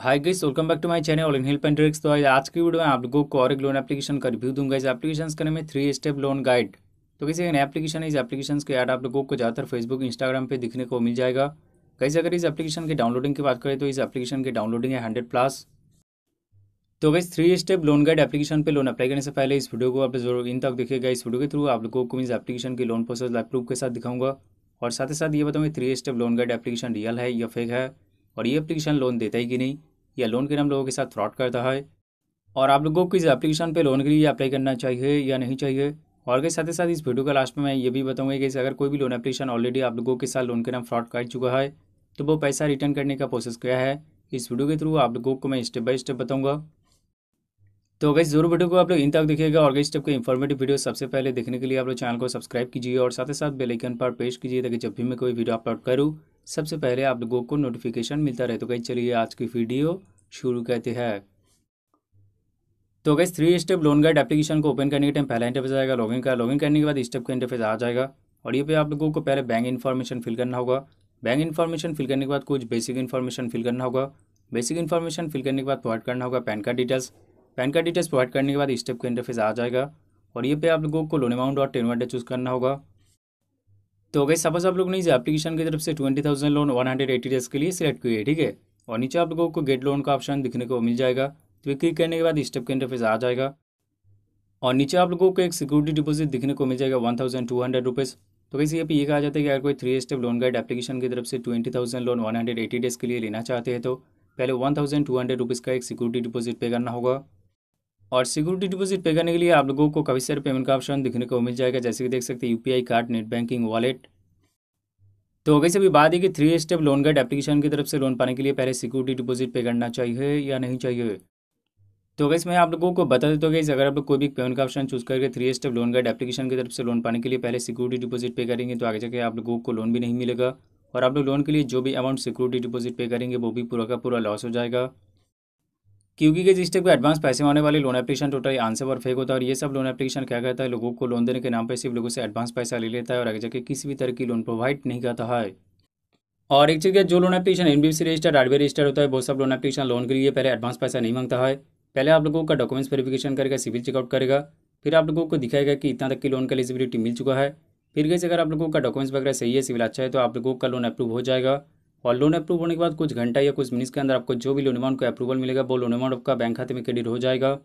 hi guys welcome back to my channel in help and tricks तो आज की video में तो आप लोगों को और एक लोन एप्लीकेशन का रिव्यू दूंगा इस एप्लीकेशन का नाम थ्री स्टेप लोन गाइड तो कैसे नया एप्लीकेशन है इस एप्लीकेशन के ऐड आप लोगों को ज़्यादातर फेसबुक इंस्टाग्राम पर दिखने को मिल जाएगा कैसे अगर इस एप्लीकेशन की डाउनलोडिंग की बात करें तो इस एप्लीकेशन की डाउनलोडिंग है हंड्रेड प्लस तो वैसे three step loan guide application पे लोन अप्लाई करने से पहले इस वीडियो को आप जरूर इन तक देखिएगा इस वीडियो के थ्रू आप लोगों को इस एप्लीकेशन की लोन प्रोसेस लाइव प्रूफ के साथ दिखाऊंगा और साथ ही साथ ये बताऊँगी three step loan guide application real है या फेक है और ये एप्लीकेशन लोन देता है कि नहीं या लोन के नाम लोगों के साथ फ्रॉड करता है और आप लोगों को इस एप्लीकेशन पे लोन के लिए अप्लाई करना चाहिए या नहीं चाहिए और के साथ ही साथ इस वीडियो का लास्ट में मैं ये भी बताऊंगा कि अगर कोई भी लोन एप्लीकेशन ऑलरेडी आप लोगों के साथ लोन के नाम फ्रॉड कर चुका है तो वो पैसा रिटर्न करने का प्रोसेस क्या है इस वीडियो के थ्रू आप लोगों को मैं स्टेप बाय स्टेप बताऊंगा तो अगर जरूर वीडियो को आप लोग इन तक देखिएगा और गई स्टेप के इन्फॉर्मेटिव वीडियो सबसे पहले देखने के लिए आप लोग चैनल को सब्सक्राइब कीजिए और साथ ही साथ बेलाइकन पर पेश कीजिए ताकि जब भी मैं कोई वीडियो अपलोड करूँ सबसे पहले आप लोगों को नोटिफिकेशन मिलता रहे तो कहीं चलिए आज की वीडियो शुरू करते हैं तो अगर three step loan guide application को ओपन करने के टाइम पहला इंटरफेस आएगा लॉगिन का लॉगिन करने के बाद स्टेप का इंटरफेस आ जाएगा और ये पे आप लोगों को पहले बैंक इन्फॉर्मेशन फिल करना होगा बैंक इन्फॉर्मेशन फिल करने के बाद कुछ बेसिक इन्फॉर्मेशन फिल करना होगा बेसिक इन्फॉर्मेशन फिल करने के बाद प्रोवाइड करना होगा PAN card details PAN card details provide करने के बाद स्टेप का इंटरफेस आ जाएगा और ये पे आप लोगों को लोन अमाउंट और टेन चूज़ करना होगा तो अगर सपोज आप लोग ने इस एप्लीकेशन की तरफ से twenty thousand loan one hundred eighty days के लिए सिलेक्ट किए ठीक है और नीचे आप लोगों को गेट लोन का ऑप्शन दिखने को मिल जाएगा तो क्लिक करने के बाद स्टेप के इंटरफेस आ जाएगा और नीचे आप लोगों को एक सिक्योरिटी डिपोजिट दिखने को मिल जाएगा one thousand two hundred rupees तो कैसे ये कहा जाता है कि अगर कोई three step loan guide application की तरफ से twenty thousand loan one hundred eighty days के लिए लेना चाहते हैं तो पहले one thousand two hundred rupees का एक सिक्योरिटी डिपोजिट पे करना होगा और सिक्योरिटी डिपॉजिट पे करने के लिए आप लोगों को काफ़ी सारे पेमेंट का ऑप्शन दिखने को मिल जाएगा जैसे कि देख सकते हैं UPI card net banking wallet तो वैसे अभी बात है कि three step loan guide application की तरफ से लोन पाने के लिए पहले सिक्योरिटी डिपॉजिट पे करना चाहिए या नहीं चाहिए तो वैसे मैं आप लोगों को बता देता हूँ अगर आप लोग कोई भी पेमेंट का ऑप्शन चूज करके three step loan guide application की तरफ से लोन पाने के लिए पहले सिक्योरिटी डिपॉजिट पे करेंगे तो आगे जाके आप लोगों को लोन भी नहीं मिलेगा और आप लोग लोन के लिए जो भी अमाउंट सिक्योरिटी डिपॉजिट पे करेंगे वो भी पूरा का पूरा लॉस हो जाएगा क्योंकि के जिस टाइप का एडवांस पैसे मांगने वाले लोन एप्लीकेशन टोटल आंसर और फेक होता है और ये सब लोन एप्लीकेशन क्या करता है लोगों को लोन देने के नाम पर सिर्फ लोगों से एडवांस पैसा ले लेता है और आगे जाके किसी भी तरह की लोन प्रोवाइड नहीं करता है और एक चीज़ जो loan application N B registered RBI registered होता है वो सब लोन एप्लीकेशन लोन के लिए पहले एडवांस पैसा नहीं मांगता है पहले आप लोगों का डॉक्यूमेंट्स वेरिफिकेशन करेगा सिविल चेकआउट करेगा फिर आप लोगों को दिखाएगा कि इतना तक की लोन का एलिजिबिलिटी मिल चुका है फिर कैसे अगर आप लोगों का डॉक्यूमेंट्स वगैरह सही है सिविल अच्छा है तो आप लोगों का लोन अप्रूव हो जाएगा और लोन अप्रूव होने के बाद कुछ घंटा या कुछ मिनट्स के अंदर आपको जो भी लोन अमाउंट का अप्रूवल मिलेगा वो लोन अमाउंट आपका बैंक खाते में क्रेडिट हो जाएगा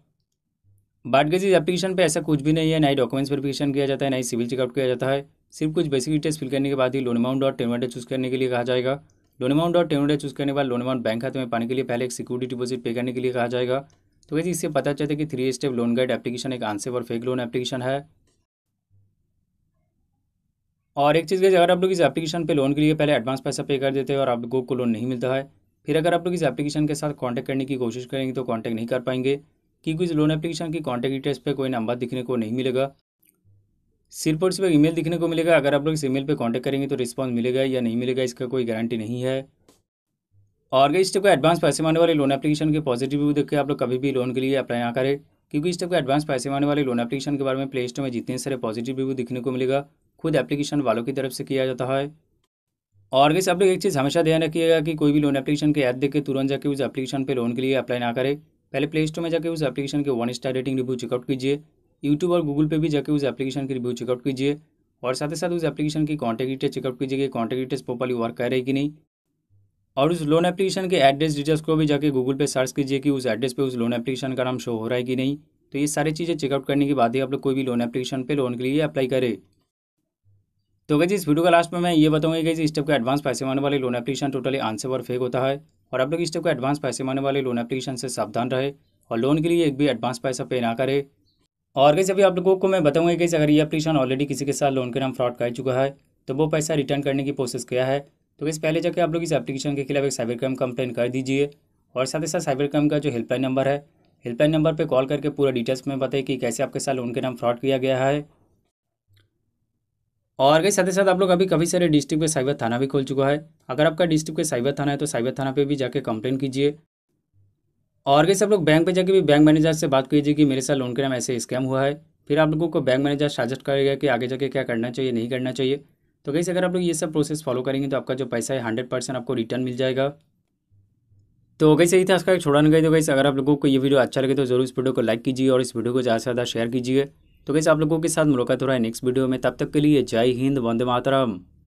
बाट गई इस एप्लीकेशन पर ऐसा कुछ भी नहीं है ना ही डॉक्यूमेंट्स वेरिफिकेशन किया जाता है ना ही सिविल चेकआउट किया जाता है सिर्फ कुछ बेसिक डिटेल्स फिल करने के बाद ही लोन अमाउंट और टेन चूज़ करने के लिए कहा जाएगा लोन अमाउंट और टेन चूज़ करने के बाद लोन अमाउंट बैंक खाते में पाने के लिए पहले एक सिक्योरिटी डिपोजिट पे करने के लिए कहा जाएगा तो वैसे इससे पता चलता है कि three step loan guide application एक आंसेफ और फेक लोन एप्लीकेशन है और एक चीज़ अगर आप लोग इस एप्लीकेशन पे लोन के लिए पहले एडवांस पैसा पे कर देते हैं और आपको को लोन नहीं मिलता है फिर अगर आप लोग इस एप्लीकेशन के साथ कॉन्टैक्ट करने की कोशिश करेंगे तो कॉन्टैक्ट नहीं कर पाएंगे क्योंकि इस लोन एप्लीकेशन की कॉन्टैक्ट डिटेल्स पर कोई नंबर दिखने को नहीं मिलेगा सिर्फ और सिर्फ ईमेल दिखने को मिलेगा अगर आप लोग इस ईमेल पे कांटेक्ट करेंगे तो रिस्पांस मिलेगा या नहीं मिलेगा इसका कोई गारंटी नहीं है और इस टाइप का एडवांस पैसे माने वाले लोन एप्लीकेशन के पॉजिटिव रिव्यू देख के आप लोग कभी भी लोन के लिए अप्लाई ना करें क्योंकि इस टाइप का एडवांस पैसे माने वाले लोन एप्लीकेशन के बारे में प्ले स्टोर में जितने सारे पॉजिटिव रिव्यू दिखने को मिलेगा खुद एप्लीकेशन वालों की तरफ से किया जाता है और वैसे आप लोग एक चीज़ हमेशा ध्यान रखिएगा कि कोई भी लोन एप्लीकेशन के ऐप देख के तुरंत जाकर उस एप्लीकेशन पर लोन के लिए अप्लाई ना करें पहले प्ले स्टोर में जाकर उस एप्लीकेशन के one star rating review check out कीजिए यूट्यूब और गूगल पे भी जाकर उस एप्लीकेशन की रिव्यू चेकआउट कीजिए और साथ ही साथ उस एप्लीकेशन की कॉन्टैक्ट डिटेल चेकआउट कीजिए कि कॉन्टैक्ट डिटेल्स प्रॉपरली वर्क कर रही कि नहीं और उस लोन एप्लीकेशन के एड्रेस डिटेल्स को भी जाकर गूगल पे सर्च कीजिए कि उस एड्रेस पे उस लोन एप्लीकेशन का नाम शो हो रहा है कि नहीं तो ये सारी चीज़ें चेकआउट करने के बाद ही आप लोग कोई भी लोन एप्लीकेशन पर लोन के लिए अप्लाई करें तो गई इस वीडियो का लास्ट में मैं ये बताऊंगा कि इस स्टेप का एडवांस पैसे माने वाले लोन एप्लीकेशन टोटली आंसर और फेक होता है और आप लोग इस स्टेप का एडवांस पैसे माने वाले लोन एप्लीकेशन से सावधान रहे और लोन के लिए एक भी एडवांस पैसा पे ना करे और कैसे अभी आप लोगों को मैं बताऊंगा कि अगर ये एप्लीकेशन ऑलरेडी किसी के साथ लोन के नाम फ्रॉड कर चुका है तो वो पैसा रिटर्न करने की प्रोसेस किया है तो कैसे पहले जाकर आप लोग इस एप्लीकेशन के खिलाफ एक साइबर क्राइम कंप्लेन कर दीजिए और साथ ही साथ साइबर क्राइम का जो हेल्पलाइन नंबर है हेल्पलाइन नंबर पर कॉल करके पूरा डिटेल्स में बताए कि कैसे आपके साथ लोन के नाम फ्रॉड किया गया है और गई साथ साथ आप लोग अभी कभी सारे डिस्ट्रिक्ट पे साइबर थाना भी खोल चुका है अगर आपका डिस्ट्रिक्ट पे साइबर थाना है तो साइबर थाना पे भी जाके कंप्लेन कीजिए और कैसे सब लोग बैंक पे जाके भी बैंक मैनेजर से बात कीजिए कि मेरे साथ लोन के नाम ऐसे स्कैम हुआ है फिर आप लोगों को बैंक मैनेजर सजेस्ट करेगा कि आगे जाके क्या करना चाहिए नहीं करना चाहिए तो कैसे अगर आप लोग ये सब प्रोसेस फॉलो करेंगे तो आपका जो पैसा है हंड्रेड परसेंट आपको रिटर्न मिल जाएगा तो कैसे यही था आज का नहीं गई तो कैसे अगर आप लोगों को ये वीडियो अच्छा लगे तो जरूर इस वीडियो को लाइक कीजिए और इस वीडियो को ज़्यादा से ज़्यादा शेयर कीजिए तो कैसे आप लोगों के साथ मुलाकात हो रहा है नेक्स्ट वीडियो में तब तक के लिए जय हिंद वंदे मातरम